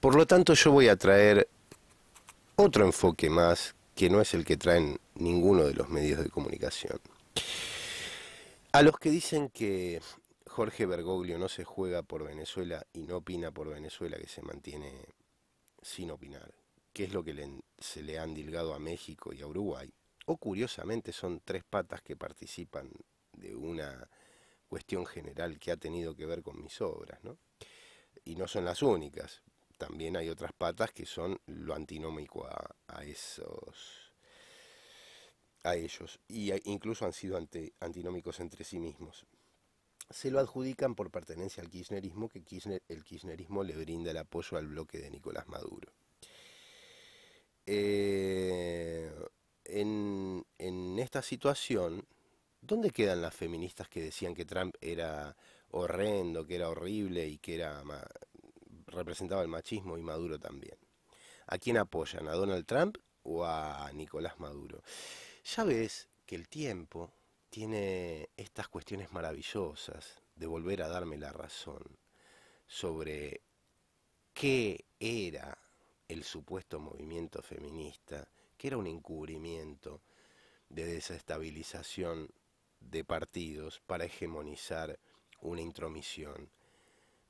Por lo tanto, yo voy a traer otro enfoque más que no es el que traen ninguno de los medios de comunicación. A los que dicen que Jorge Bergoglio no se juega por Venezuela y no opina por Venezuela, que se mantiene sin opinar, que es lo que se le han dilgado a México y a Uruguay, o curiosamente son tres patas que participan de una cuestión general que ha tenido que ver con mis obras, ¿no? Y no son las únicas, también hay otras patas que son lo antinómico a, esos a ellos y e incluso han sido antinómicos entre sí mismos se lo adjudican por pertenencia al kirchnerismo que el kirchnerismo le brinda el apoyo al bloque de Nicolás Maduro eh, en, en esta situación ¿dónde quedan las feministas que decían que Trump era horrendo, que era horrible y que era representaba el machismo y Maduro también. ¿A quién apoyan? ¿A Donald Trump o a Nicolás Maduro? Ya ves que el tiempo tiene estas cuestiones maravillosas de volver a darme la razón sobre qué era el supuesto movimiento feminista, que era un encubrimiento de desestabilización de partidos para hegemonizar una intromisión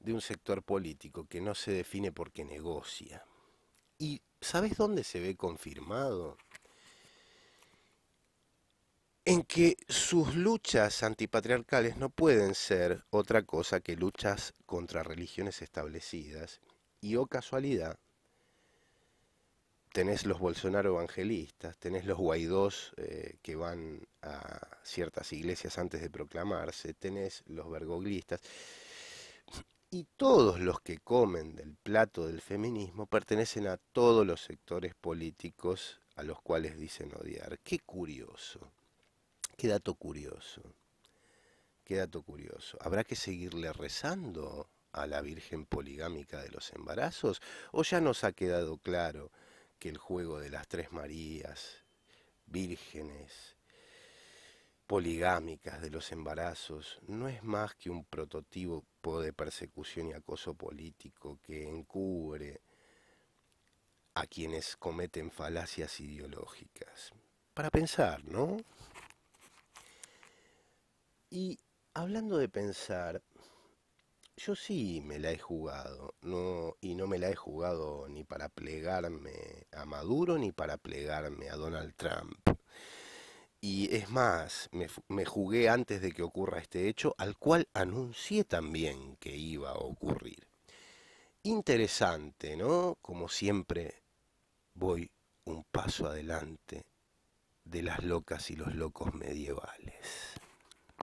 de un sector político que no se define porque negocia. ¿Y sabes dónde se ve confirmado? En que sus luchas antipatriarcales no pueden ser otra cosa que luchas contra religiones establecidas y, o oh casualidad, tenés los Bolsonaro evangelistas, tenés los Guaidós eh, que van a ciertas iglesias antes de proclamarse, tenés los vergoglistas y todos los que comen del plato del feminismo pertenecen a todos los sectores políticos a los cuales dicen odiar. Qué curioso, qué dato curioso, qué dato curioso. ¿Habrá que seguirle rezando a la Virgen Poligámica de los Embarazos? ¿O ya nos ha quedado claro que el juego de las Tres Marías, vírgenes, poligámicas de los embarazos no es más que un prototipo de persecución y acoso político que encubre a quienes cometen falacias ideológicas. Para pensar, ¿no? Y hablando de pensar, yo sí me la he jugado, no, y no me la he jugado ni para plegarme a Maduro ni para plegarme a Donald Trump. Y es más, me, jugué antes de que ocurra este hecho, al cual anuncié también que iba a ocurrir. Interesante, ¿no? Como siempre, voy un paso adelante de las locas y los locos medievales.